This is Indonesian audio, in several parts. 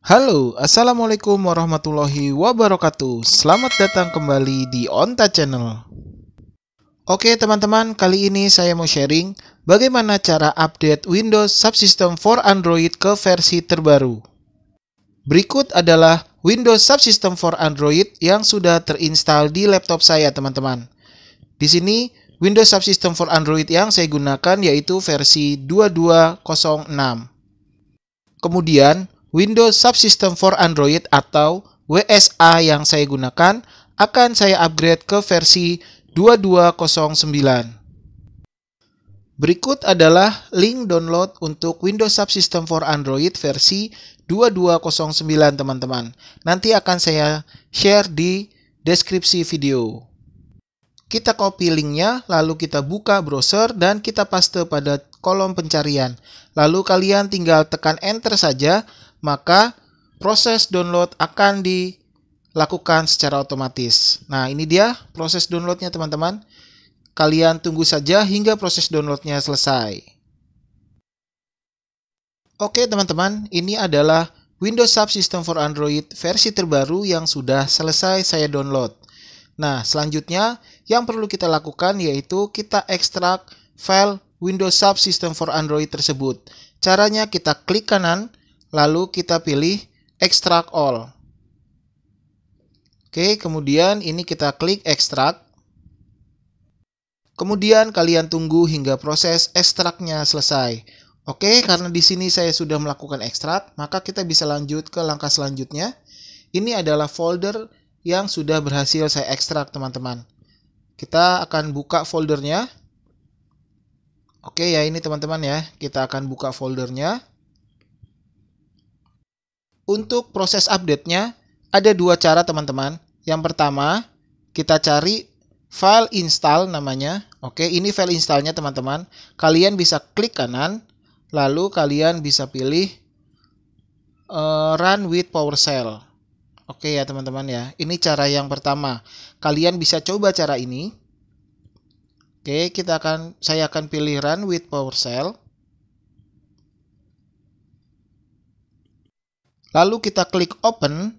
Halo, Assalamualaikum warahmatullahi wabarakatuh Selamat datang kembali di Onta Channel Oke teman-teman, kali ini saya mau sharing Bagaimana cara update Windows Subsystem for Android ke versi terbaru Berikut adalah Windows Subsystem for Android yang sudah terinstal di laptop saya teman-teman Di sini Windows Subsystem for Android yang saya gunakan yaitu versi 2206 Kemudian, Windows Subsystem for Android atau WSA yang saya gunakan akan saya upgrade ke versi 2209. Berikut adalah link download untuk Windows Subsystem for Android versi 2209 teman-teman. Nanti akan saya share di deskripsi video. Kita copy linknya, lalu kita buka browser dan kita paste pada kolom pencarian. Lalu kalian tinggal tekan enter saja, maka proses download akan dilakukan secara otomatis. Nah, ini dia proses downloadnya teman-teman. Kalian tunggu saja hingga proses downloadnya selesai. Oke teman-teman, ini adalah Windows Subsystem for Android versi terbaru yang sudah selesai saya download. Nah, selanjutnya yang perlu kita lakukan yaitu kita ekstrak file Windows Subsystem for Android tersebut. Caranya kita klik kanan, Lalu kita pilih extract all. Oke, kemudian ini kita klik extract. Kemudian kalian tunggu hingga proses ekstraknya selesai. Oke, karena di sini saya sudah melakukan ekstrak, maka kita bisa lanjut ke langkah selanjutnya. Ini adalah folder yang sudah berhasil saya ekstrak, teman-teman. Kita akan buka foldernya. Oke ya, ini teman-teman ya, kita akan buka foldernya. Untuk proses update-nya, ada dua cara teman-teman. Yang pertama, kita cari file install namanya. Oke, ini file installnya teman-teman. Kalian bisa klik kanan, lalu kalian bisa pilih uh, run with PowerShell. Oke ya teman-teman ya. Ini cara yang pertama. Kalian bisa coba cara ini. Oke, kita akan saya akan pilih run with PowerShell. Lalu kita klik open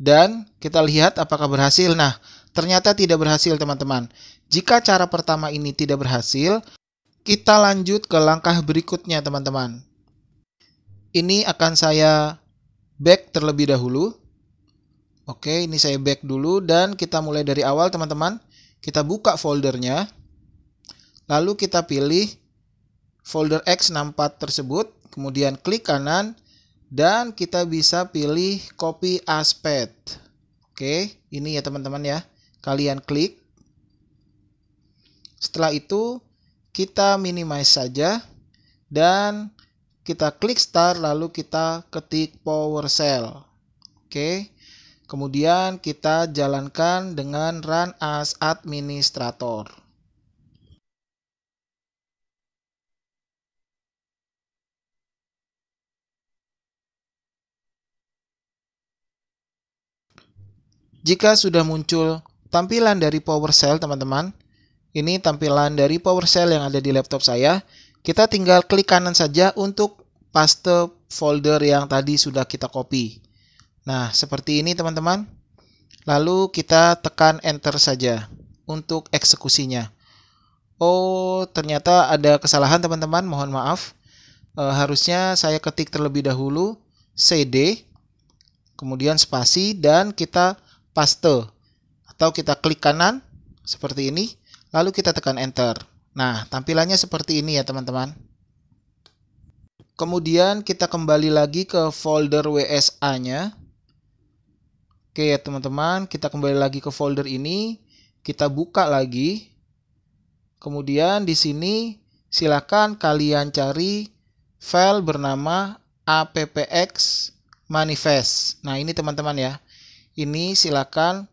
dan kita lihat apakah berhasil. Nah, ternyata tidak berhasil teman-teman. Jika cara pertama ini tidak berhasil, kita lanjut ke langkah berikutnya teman-teman. Ini akan saya back terlebih dahulu. Oke, ini saya back dulu dan kita mulai dari awal teman-teman. Kita buka foldernya. Lalu kita pilih folder X64 tersebut Kemudian klik kanan dan kita bisa pilih copy as Oke, ini ya teman-teman ya. Kalian klik. Setelah itu kita minimize saja dan kita klik start lalu kita ketik PowerShell. Oke. Kemudian kita jalankan dengan run as administrator. Jika sudah muncul tampilan dari PowerShell teman-teman, ini tampilan dari PowerShell yang ada di laptop saya, kita tinggal klik kanan saja untuk paste folder yang tadi sudah kita copy. Nah, seperti ini teman-teman. Lalu kita tekan enter saja untuk eksekusinya. Oh, ternyata ada kesalahan teman-teman, mohon maaf. E, harusnya saya ketik terlebih dahulu cd kemudian spasi dan kita paste atau kita klik kanan seperti ini lalu kita tekan enter. Nah, tampilannya seperti ini ya teman-teman. Kemudian kita kembali lagi ke folder WSA-nya. Oke ya teman-teman, kita kembali lagi ke folder ini, kita buka lagi. Kemudian di sini silakan kalian cari file bernama appx manifest. Nah, ini teman-teman ya ini silakan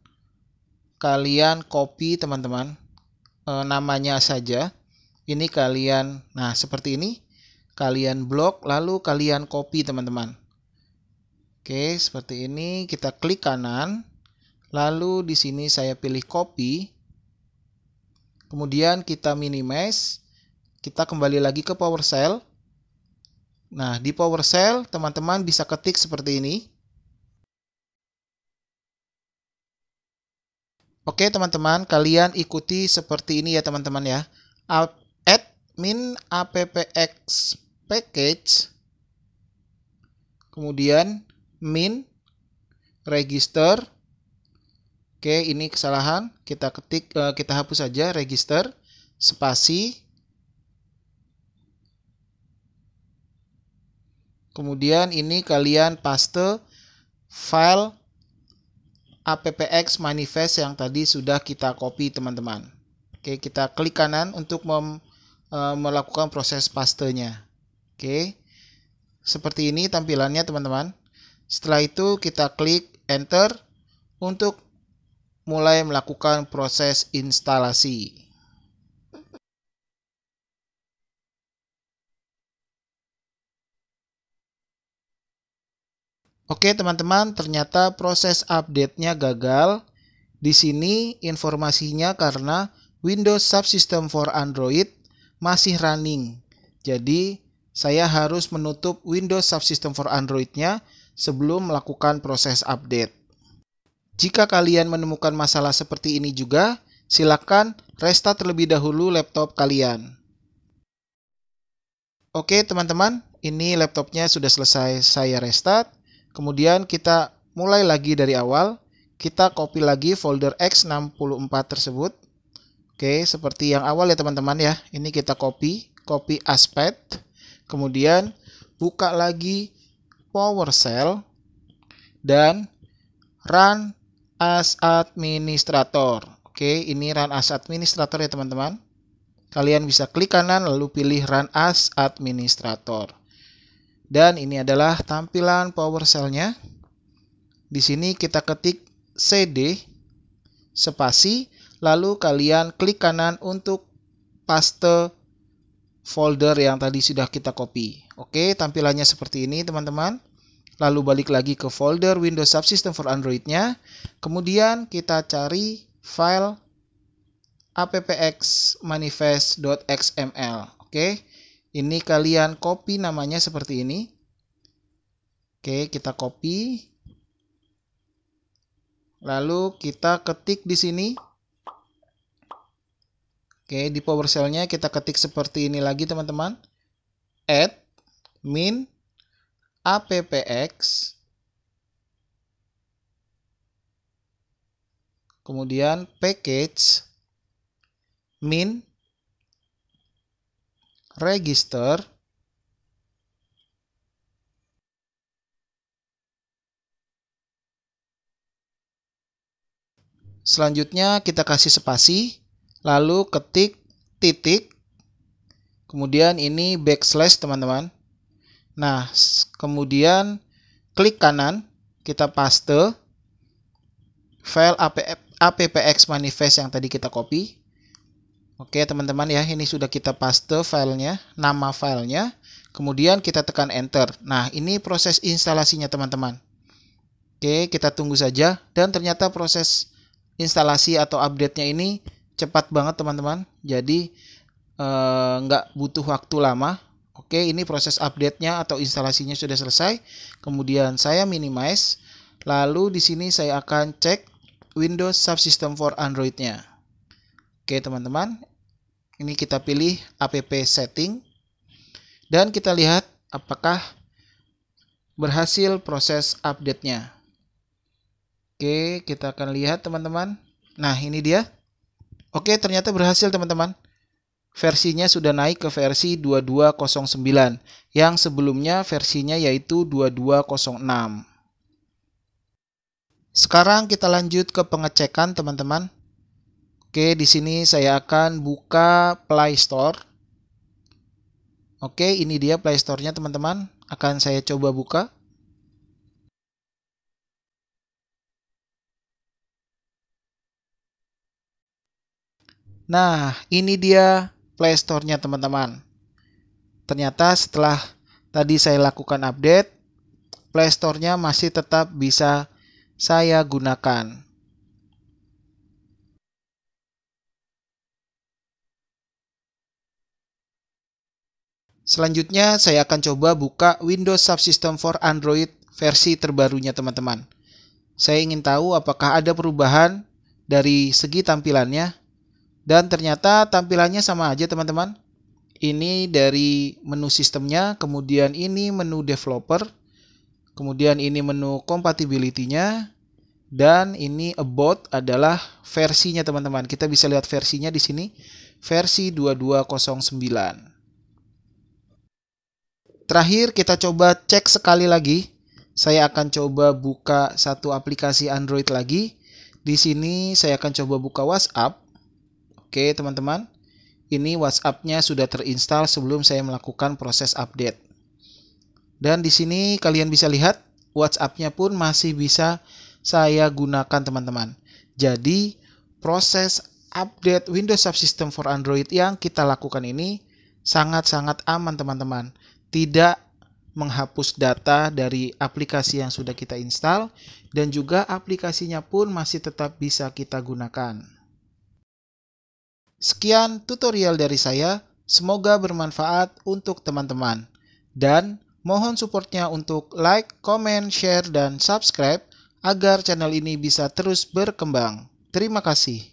kalian copy teman-teman e, namanya saja ini kalian nah seperti ini kalian blok lalu kalian copy teman-teman Oke seperti ini kita klik kanan lalu di sini saya pilih copy kemudian kita minimize kita kembali lagi ke PowerShell nah di PowerShell teman-teman bisa ketik seperti ini Oke teman-teman, kalian ikuti seperti ini ya teman-teman ya. Admin appx package, kemudian min register. Oke, ini kesalahan. Kita ketik, eh, kita hapus saja register spasi. Kemudian ini kalian paste file appx manifest yang tadi sudah kita copy teman-teman. Oke, kita klik kanan untuk mem, e, melakukan proses pastenya. Oke. Seperti ini tampilannya teman-teman. Setelah itu kita klik enter untuk mulai melakukan proses instalasi. Oke teman-teman, ternyata proses update-nya gagal. Di sini informasinya karena Windows Subsystem for Android masih running. Jadi saya harus menutup Windows Subsystem for Android-nya sebelum melakukan proses update. Jika kalian menemukan masalah seperti ini juga, silakan restart terlebih dahulu laptop kalian. Oke teman-teman, ini laptopnya sudah selesai saya restart. Kemudian kita mulai lagi dari awal. Kita copy lagi folder X64 tersebut. Oke, seperti yang awal ya teman-teman ya. Ini kita copy, copy aspect. Kemudian buka lagi PowerShell dan run as administrator. Oke, ini run as administrator ya teman-teman. Kalian bisa klik kanan lalu pilih run as administrator. Dan ini adalah tampilan PowerShell-nya. Di sini kita ketik CD spasi lalu kalian klik kanan untuk paste folder yang tadi sudah kita copy. Oke, tampilannya seperti ini teman-teman. Lalu balik lagi ke folder Windows Subsystem for Android-nya. Kemudian kita cari file appx manifest.xml. Oke, ini kalian copy namanya seperti ini oke kita copy lalu kita ketik di sini oke di powershellnya kita ketik seperti ini lagi teman-teman add min appx kemudian package min register Selanjutnya kita kasih spasi, lalu ketik titik, kemudian ini backslash teman-teman. Nah, kemudian klik kanan, kita paste file app, appx manifest yang tadi kita copy. Oke teman-teman ya, ini sudah kita paste filenya, nama filenya, kemudian kita tekan enter. Nah ini proses instalasinya teman-teman. Oke, kita tunggu saja dan ternyata proses instalasi atau update-nya ini cepat banget teman-teman. Jadi eh, nggak butuh waktu lama. Oke, ini proses update-nya atau instalasinya sudah selesai. Kemudian saya minimize, lalu di sini saya akan cek Windows Subsystem for Android-nya. Oke teman-teman, ini kita pilih app setting dan kita lihat apakah berhasil proses update-nya. Oke, kita akan lihat teman-teman. Nah, ini dia. Oke, ternyata berhasil teman-teman. Versinya sudah naik ke versi 2209 yang sebelumnya versinya yaitu 2206. Sekarang kita lanjut ke pengecekan teman-teman. Oke, di sini saya akan buka Play Store. Oke, ini dia Play Store-nya teman-teman. Akan saya coba buka. Nah, ini dia Play Store-nya teman-teman. Ternyata setelah tadi saya lakukan update, Play Store-nya masih tetap bisa saya gunakan. Selanjutnya, saya akan coba buka Windows Subsystem for Android versi terbarunya teman-teman. Saya ingin tahu apakah ada perubahan dari segi tampilannya. Dan ternyata tampilannya sama aja teman-teman. Ini dari menu sistemnya, kemudian ini menu developer, kemudian ini menu compatibility-nya, dan ini about adalah versinya teman-teman. Kita bisa lihat versinya di sini, versi 2209. Terakhir kita coba cek sekali lagi. Saya akan coba buka satu aplikasi Android lagi. Di sini saya akan coba buka WhatsApp. Oke, teman-teman. Ini WhatsApp-nya sudah terinstall sebelum saya melakukan proses update. Dan di sini kalian bisa lihat WhatsApp-nya pun masih bisa saya gunakan, teman-teman. Jadi, proses update Windows Subsystem for Android yang kita lakukan ini sangat-sangat aman teman-teman tidak menghapus data dari aplikasi yang sudah kita install dan juga aplikasinya pun masih tetap bisa kita gunakan. Sekian tutorial dari saya, semoga bermanfaat untuk teman-teman. Dan mohon supportnya untuk like, comment, share, dan subscribe agar channel ini bisa terus berkembang. Terima kasih.